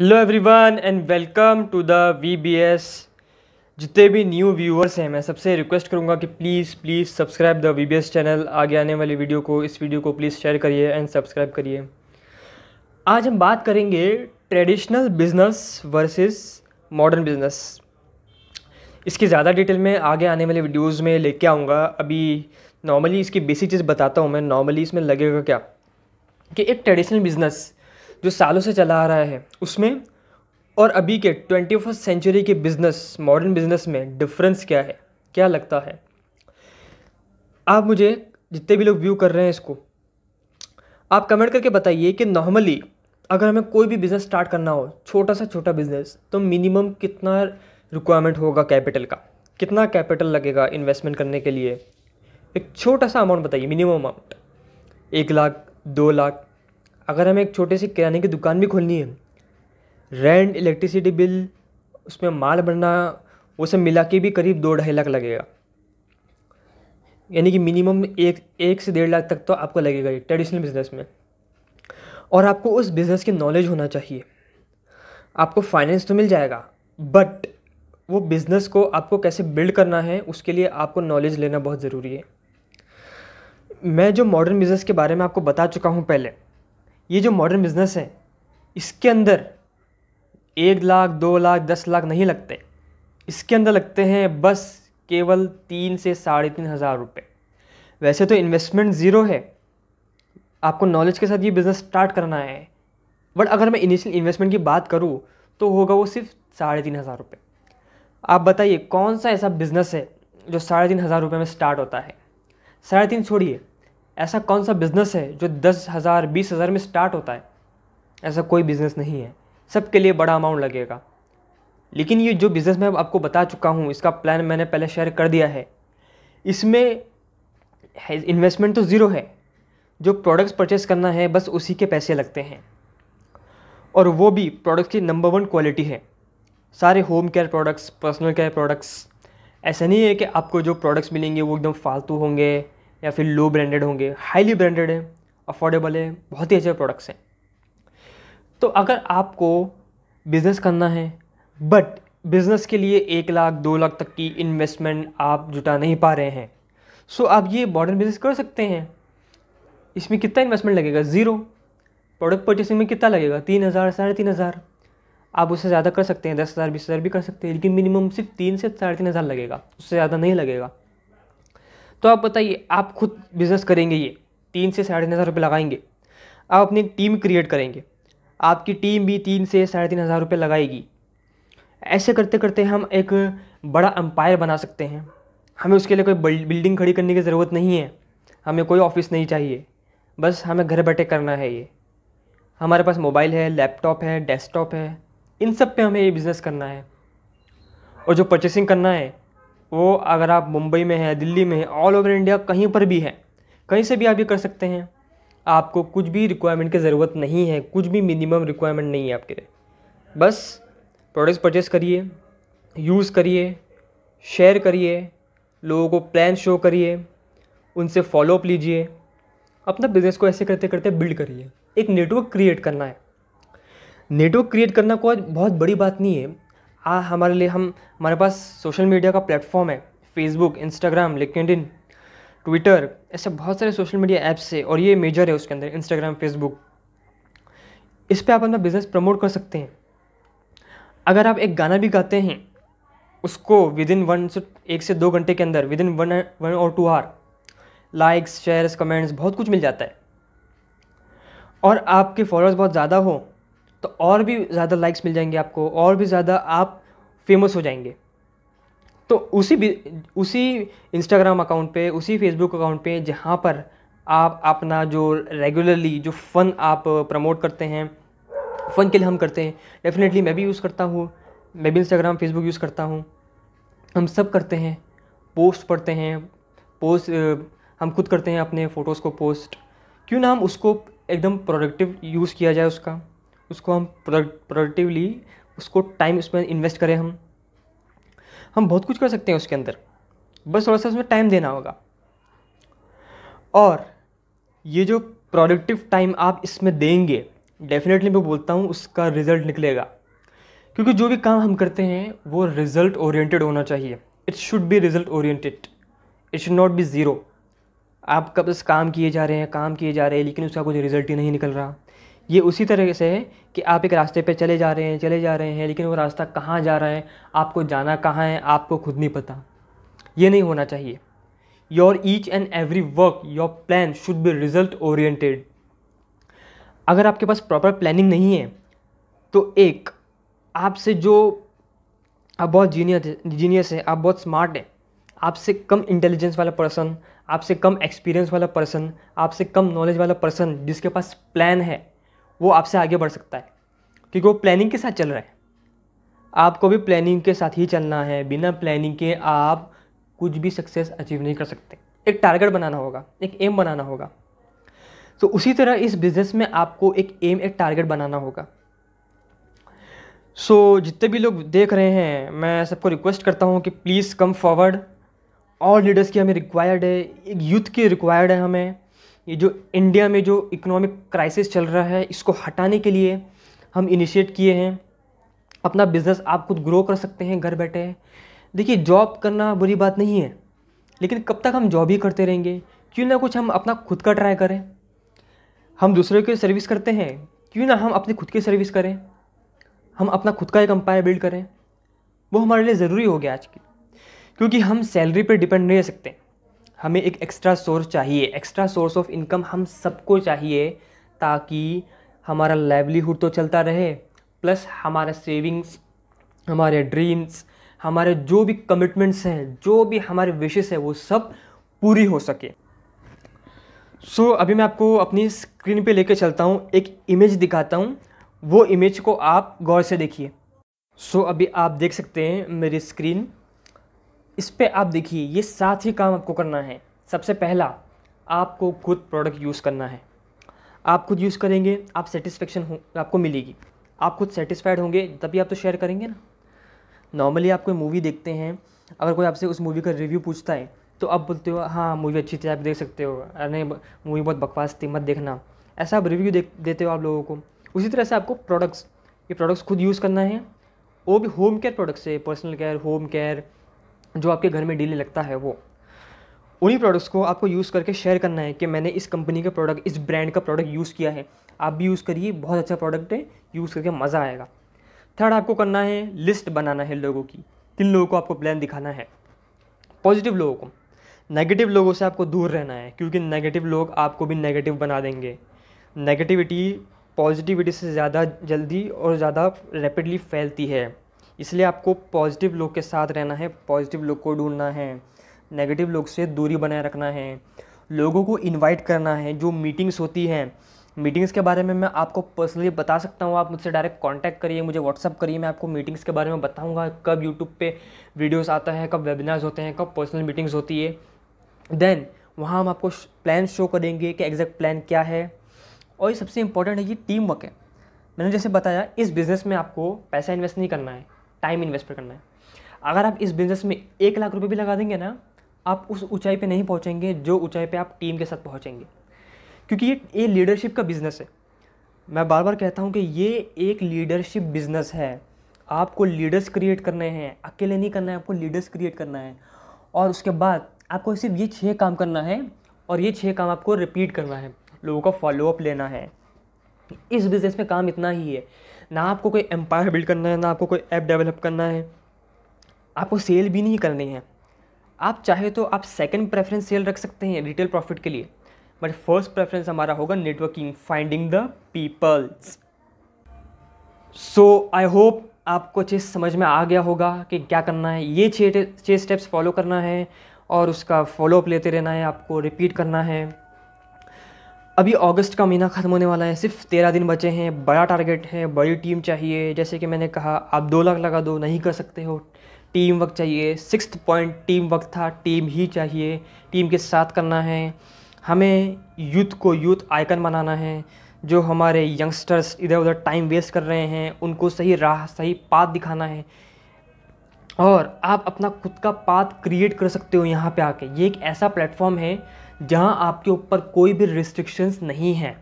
hello everyone and welcome to the VBS जितने भी new viewers हैं मैं सबसे रिक्वेस्ट करूंगा कि please please subscribe the VBS channel आगे आने वाली वीडियो को इस वीडियो को प्लीज़ शेयर करिए एंड सब्सक्राइब करिए आज हम बात करेंगे traditional business versus modern business इसकी ज़्यादा डिटेल में आगे आने वाले वीडियोज़ में लेके आऊँगा अभी नॉर्मली इसकी बेसिक चीज़ बताता हूँ मैं नॉर्मली इसमें लगेगा क्या कि एक ट्रेडिशनल बिज़नेस जो सालों से चला आ रहा है उसमें और अभी के ट्वेंटी फर्स्ट सेंचुरी के बिज़नेस मॉडर्न बिज़नेस में डिफरेंस क्या है क्या लगता है आप मुझे जितने भी लोग व्यू कर रहे हैं इसको आप कमेंट करके बताइए कि नॉर्मली अगर हमें कोई भी बिज़नेस स्टार्ट करना हो छोटा सा छोटा बिज़नेस तो मिनिमम कितना रिक्वायरमेंट होगा कैपिटल का कितना कैपिटल लगेगा इन्वेस्टमेंट करने के लिए एक छोटा सा अमाउंट बताइए मिनिमम अमाउंट एक लाख दो लाख अगर हमें एक छोटे से किराने की दुकान भी खोलनी है रेंट इलेक्ट्रिसिटी बिल उसमें माल भरना वो सब मिला के भी करीब दो ढाई लाख लगेगा यानी कि मिनिमम एक एक से डेढ़ लाख तक तो आपको लगेगा ही ट्रेडिशनल बिजनेस में और आपको उस बिज़नेस की नॉलेज होना चाहिए आपको फाइनेंस तो मिल जाएगा बट वो बिज़नेस को आपको कैसे बिल्ड करना है उसके लिए आपको नॉलेज लेना बहुत ज़रूरी है मैं जो मॉडर्न बिज़नेस के बारे में आपको बता चुका हूँ पहले ये जो मॉडर्न बिज़नेस है इसके अंदर एक लाख दो लाख दस लाख नहीं लगते इसके अंदर लगते हैं बस केवल तीन से साढ़े तीन हज़ार रुपये वैसे तो इन्वेस्टमेंट ज़ीरो है आपको नॉलेज के साथ ये बिज़नेस स्टार्ट करना है बट अगर मैं इनिशियल इन्वेस्टमेंट की बात करूँ तो होगा वो सिर्फ साढ़े तीन हज़ार रुपये आप बताइए कौन सा ऐसा बिज़नेस है जो साढ़े तीन हज़ार रुपये में स्टार्ट होता है साढ़े तीन छोड़िए ऐसा कौन सा बिज़नेस है जो दस हज़ार बीस हज़ार में स्टार्ट होता है ऐसा कोई बिज़नेस नहीं है सबके लिए बड़ा अमाउंट लगेगा लेकिन ये जो बिज़नेस मैं आपको बता चुका हूँ इसका प्लान मैंने पहले शेयर कर दिया है इसमें इन्वेस्टमेंट तो ज़ीरो है जो प्रोडक्ट्स परचेस करना है बस उसी के पैसे लगते हैं और वो भी प्रोडक्ट्स की नंबर वन क्वालिटी है सारे home care products personal care products ऐसा नहीं है कि आपको जो प्रोडक्ट्स मिलेंगे वो एकदम फालतू होंगे या फिर लो ब्रांडेड होंगे हाईली ब्रांडेड हैं अफोर्डेबल है बहुत ही अच्छे प्रोडक्ट्स हैं तो अगर आपको बिज़नेस करना है बट बिज़नेस के लिए एक लाख दो लाख तक की इन्वेस्टमेंट आप जुटा नहीं पा रहे हैं सो आप ये मॉडर्न बिज़नेस कर सकते हैं इसमें कितना इन्वेस्टमेंट लगेगा ज़ीरो प्रोडक्ट परचेसिंग में कितना लगेगा तीन हज़ार साढ़े तीन हज़ार आप उससे ज़्यादा कर सकते हैं दस हज़ार बीस हज़ार भी कर सकते हैं लेकिन मिनिमम सिर्फ तीन से साढ़े तीन हज़ार लगेगा उससे ज़्यादा नहीं लगेगा तो आप बताइए आप खुद बिज़नेस करेंगे ये तीन से साढ़े तीन हज़ार रुपये लगाएंगे आप अपनी टीम क्रिएट करेंगे आपकी टीम भी तीन से साढ़े तीन हज़ार रुपये लगाएगी ऐसे करते करते हम एक बड़ा अंपायर बना सकते हैं हमें उसके लिए कोई बिल्डिंग खड़ी करने की ज़रूरत नहीं है हमें कोई ऑफिस नहीं चाहिए बस हमें घर बैठे करना है ये हमारे पास मोबाइल है लैपटॉप है डेस्कटॉप है इन सब पे हमें ये बिज़नेस करना है और जो परचेसिंग करना है वो अगर आप मुंबई में हैं दिल्ली में हैं ऑल ओवर इंडिया कहीं पर भी है कहीं से भी आप ये कर सकते हैं आपको कुछ भी रिक्वायरमेंट की ज़रूरत नहीं है कुछ भी मिनिमम रिक्वायरमेंट नहीं है आपके लिए बस प्रोडक्ट्स परचेस करिए यूज़ करिए शेयर करिए लोगों को प्लान शो करिए उनसे फॉलोअप लीजिए अपना बिजनेस को ऐसे करते करते बिल्ड करिए एक नेटवर्क क्रिएट करना है नेटवर्क क्रिएट करना कोई बहुत बड़ी बात नहीं है आ हाँ, हमारे लिए हम हमारे पास सोशल मीडिया का प्लेटफॉर्म है फेसबुक इंस्टाग्राम लिंकड ट्विटर ऐसे बहुत सारे सोशल मीडिया ऐप्स है और ये मेजर है उसके अंदर इंस्टाग्राम फेसबुक इस पर आप अपना बिज़नेस प्रमोट कर सकते हैं अगर आप एक गाना भी गाते हैं उसको विद इन वन से एक से दो घंटे के अंदर विद इन वन वन और two hour likes shares comments बहुत कुछ मिल जाता है और आपके फॉलोअर्स बहुत ज़्यादा हो तो और भी ज़्यादा लाइक्स मिल जाएंगे आपको और भी ज़्यादा आप फेमस हो जाएंगे तो उसी उसी इंस्टाग्राम अकाउंट पे उसी फेसबुक अकाउंट पे जहाँ पर आप अपना जो रेगुलरली जो फ़न आप प्रमोट करते हैं फ़न के लिए हम करते हैं डेफिनेटली मैं भी यूज़ करता हूँ मैं भी इंस्टाग्राम फेसबुक यूज़ करता हूँ हम सब करते हैं पोस्ट पढ़ते हैं पोस्ट हम खुद करते हैं अपने फ़ोटोज़ को पोस्ट क्यों ना हम उसको एकदम प्रोडक्टिव यूज़ किया जाए उसका उसको हम प्रोडक्टिवली उसको टाइम उसमें इन्वेस्ट करें हम हम बहुत कुछ कर सकते हैं उसके अंदर बस थोड़ा सा उसमें टाइम देना होगा और ये जो प्रोडक्टिव टाइम आप इसमें देंगे डेफिनेटली मैं बोलता हूँ उसका रिज़ल्ट निकलेगा क्योंकि जो भी काम हम करते हैं वो रिज़ल्ट ओरिएंटेड होना चाहिए it should be result oriented it should not be zero आप कब बस काम किए जा रहे हैं काम किए जा रहे हैं लेकिन उसका कुछ रिज़ल्ट ही नहीं निकल रहा ये उसी तरह से है कि आप एक रास्ते पे चले जा रहे हैं चले जा रहे हैं लेकिन वो रास्ता कहाँ जा रहा है आपको जाना कहाँ है आपको खुद नहीं पता ये नहीं होना चाहिए your each and every work your plan should be result oriented अगर आपके पास प्रॉपर प्लानिंग नहीं है तो एक आपसे जो आप बहुत जीनियस जीनियस है आप बहुत स्मार्ट है आपसे कम इंटेलिजेंस वाला पर्सन आपसे कम एक्सपीरियंस वाला पर्सन आपसे कम नॉलेज वाला पर्सन जिसके पास प्लान है वो आपसे आगे बढ़ सकता है क्योंकि वो प्लानिंग के साथ चल रहा है आपको भी प्लानिंग के साथ ही चलना है बिना प्लानिंग के आप कुछ भी सक्सेस अचीव नहीं कर सकते एक टारगेट बनाना होगा एक एम बनाना होगा तो उसी तरह इस बिज़नेस में आपको एक एम एक टारगेट बनाना होगा सो so, जितने भी लोग देख रहे हैं मैं सबको रिक्वेस्ट करता हूँ कि प्लीज़ कम फॉरवर्ड और लीडर्स की हमें रिक्वायर्ड है एक यूथ की रिक्वायर्ड है हमें ये जो इंडिया में जो इकोनॉमिक क्राइसिस चल रहा है इसको हटाने के लिए हम इनिशिएट किए हैं अपना बिज़नेस आप खुद ग्रो कर सकते हैं घर बैठे देखिए जॉब करना बुरी बात नहीं है लेकिन कब तक हम जॉब ही करते रहेंगे क्यों ना कुछ हम अपना खुद का ट्राई करें हम दूसरों की सर्विस करते हैं क्यों ना हम अपनी खुद की सर्विस करें हम अपना खुद का एक अंपायर बिल्ड करें वो हमारे लिए ज़रूरी हो गया आज की क्योंकि हम सैलरी पर डिपेंड नहीं रह सकते हमें एक एक्स्ट्रा सोर्स चाहिए एक्स्ट्रा सोर्स ऑफ इनकम हम सबको चाहिए ताकि हमारा लाइवलीहुड तो चलता रहे प्लस हमारा सेविंग्स हमारे ड्रीम्स हमारे जो भी कमिटमेंट्स हैं जो भी हमारे विशेष है वो सब पूरी हो सके सो so, अभी मैं आपको अपनी स्क्रीन पे लेके चलता हूँ एक इमेज दिखाता हूँ वो इमेज को आप गौर से देखिए सो so, अभी आप देख सकते हैं मेरी स्क्रीन इस पर आप देखिए ये सात ही काम आपको करना है सबसे पहला आपको खुद प्रोडक्ट यूज़ करना है आप खुद यूज़ करेंगे आप सेटिस्फेक्शन हो आपको मिलेगी आप खुद सेटिस्फाइड होंगे तभी आप तो शेयर करेंगे ना नॉर्मली आप कोई मूवी देखते हैं अगर कोई आपसे उस मूवी का रिव्यू पूछता है तो आप बोलते हो हाँ मूवी अच्छी थी आप देख सकते हो अरे मूवी बहुत बकवास थी मत देखना ऐसा आप रिव्यू दे, देते हो आप लोगों को उसी तरह से आपको प्रोडक्ट्स ये प्रोडक्ट्स खुद यूज़ करना है वो भी होम केयर प्रोडक्ट्स है पर्सनल केयर होम केयर जो आपके घर में डेली लगता है वो उन्हीं प्रोडक्ट्स को आपको यूज़ करके शेयर करना है कि मैंने इस कंपनी का प्रोडक्ट इस ब्रांड का प्रोडक्ट यूज़ किया है आप भी यूज़ करिए बहुत अच्छा प्रोडक्ट है यूज़ करके मज़ा आएगा थर्ड आपको करना है लिस्ट बनाना है लोगों की किन लोगों को आपको प्लान दिखाना है पॉजिटिव लोगों को नेगेटिव लोगों से आपको दूर रहना है क्योंकि नेगेटिव लोग आपको भी नेगेटिव बना देंगे नेगेटिविटी पॉजिटिविटी से ज़्यादा जल्दी और ज़्यादा रैपिडली फैलती है इसलिए आपको पॉजिटिव लोग के साथ रहना है पॉजिटिव लोग को ढूंढना है नेगेटिव लोग से दूरी बनाए रखना है लोगों को इनवाइट करना है जो मीटिंग्स होती हैं मीटिंग्स के बारे में मैं आपको पर्सनली बता सकता हूँ आप मुझसे डायरेक्ट कांटेक्ट करिए मुझे व्हाट्सअप करिए मैं आपको मीटिंग्स के बारे में बताऊँगा कब यूट्यूब पे वीडियोस आता है कब वेबिनार्स होते हैं कब पर्सनल मीटिंग्स होती है देन वहाँ हम आपको प्लान शो करेंगे कि एग्जैक्ट प्लान क्या है और ये सबसे इंपॉर्टेंट है कि टीम वर्क है मैंने जैसे बताया इस बिज़नेस में आपको पैसा इन्वेस्ट नहीं करना है टाइम इन्वेस्ट करना है अगर आप इस बिज़नेस में एक लाख रुपये भी लगा देंगे ना आप उस ऊंचाई पर नहीं पहुँचेंगे जो ऊंचाई पर आप टीम के साथ पहुँचेंगे क्योंकि ये ये लीडरशिप का बिज़नेस है मैं बार बार कहता हूँ कि ये एक लीडरशिप बिज़नेस है आपको लीडर्स क्रिएट करने हैं अकेले नहीं करना है आपको लीडर्स क्रिएट करना है और उसके बाद आपको सिर्फ ये छः काम करना है और ये छः काम आपको रिपीट करना है लोगों का फॉलोअप लेना है इस बिज़नेस में काम इतना ही है ना आपको कोई एम्पायर बिल्ड करना है ना आपको कोई ऐप डेवलप करना है आपको सेल भी नहीं करनी है आप चाहे तो आप सेकंड प्रेफरेंस सेल रख सकते हैं रिटेल प्रॉफिट के लिए बट फर्स्ट प्रेफरेंस हमारा होगा networking finding the peoples so I hope आपको अच्छे समझ में आ गया होगा कि क्या करना है ये छः छः स्टेप्स फॉलो करना है और उसका फॉलोअप लेते रहना है आपको रिपीट करना है अभी अगस्त का महीना ख़त्म होने वाला है सिर्फ तेरह दिन बचे हैं बड़ा टारगेट है बड़ी टीम चाहिए जैसे कि मैंने कहा आप दो लाख लगा दो नहीं कर सकते हो टीम वर्क चाहिए सिक्स पॉइंट टीम वर्क था टीम ही चाहिए टीम के साथ करना है हमें यूथ को यूथ आइकन बनाना है जो हमारे यंगस्टर्स इधर उधर टाइम वेस्ट कर रहे हैं उनको सही राह सही पात दिखाना है और आप अपना खुद का पात क्रिएट कर सकते हो यहाँ पे आके ये एक ऐसा प्लेटफॉर्म है जहां आपके ऊपर कोई भी रिस्ट्रिक्शंस नहीं है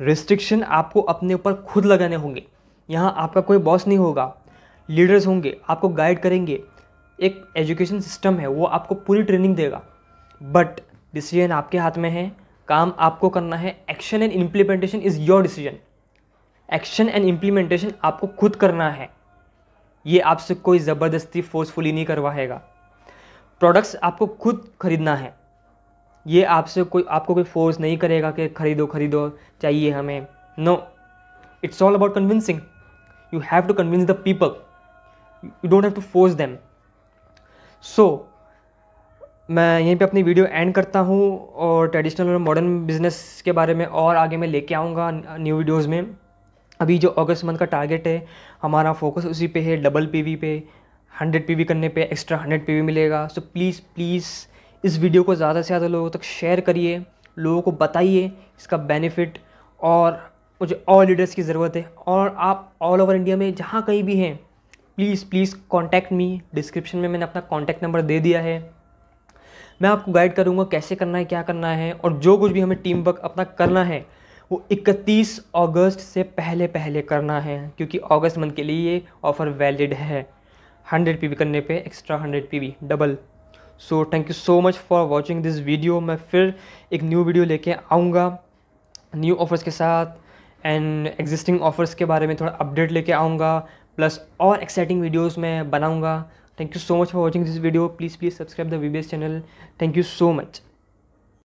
रिस्ट्रिक्शन आपको अपने ऊपर खुद लगाने होंगे यहाँ आपका कोई बॉस नहीं होगा लीडर्स होंगे आपको गाइड करेंगे एक एजुकेशन सिस्टम है वो आपको पूरी ट्रेनिंग देगा बट डिसीजन आपके हाथ में है काम आपको करना है action and implementation is your decision action and implementation आपको खुद करना है ये आपसे कोई ज़बरदस्ती फोर्सफुली नहीं करवाएगा प्रोडक्ट्स आपको खुद खरीदना है ये आपसे कोई आपको कोई फोर्स नहीं करेगा कि खरीदो खरीदो चाहिए हमें no it's all about convincing you have to convince the people you don't have to force them so मैं यहीं पे अपनी वीडियो एंड करता हूँ और ट्रेडिशनल और मॉडर्न बिजनेस के बारे में और आगे मैं लेके आऊँगा न्यू वीडियोज़ में अभी जो अगस्त मंथ का टारगेट है हमारा फोकस उसी पे है डबल पीवी पे हंड्रेड पीवी करने पे एक्स्ट्रा हंड्रेड पीवी मिलेगा सो प्लीज़ प्लीज़ इस वीडियो को ज़्यादा से ज़्यादा लोगों तक शेयर करिए लोगों को बताइए इसका बेनिफिट और मुझे और लीडर्स की ज़रूरत है और आप ऑल ओवर इंडिया में जहाँ कहीं भी हैं please please contact me description में मैंने अपना कॉन्टैक्ट नंबर दे दिया है मैं आपको गाइड करूँगा कैसे करना है क्या करना है और जो कुछ भी हमें टीम वर्क अपना करना है वो 31 अगस्त से पहले पहले करना है क्योंकि अगस्त मंथ के लिए ये ऑफ़र वैलिड है 100 पीवी करने पे extra 100 PV double so thank you so much for watching this video मैं फिर एक न्यू वीडियो लेके आऊँगा न्यू ऑफर्स के साथ एंड एग्जिस्टिंग ऑफर्स के बारे में थोड़ा अपडेट लेके आऊँगा प्लस और एक्साइटिंग वीडियोज़ मैं बनाऊँगा thank you so much for watching this video please please subscribe the V channel thank you so much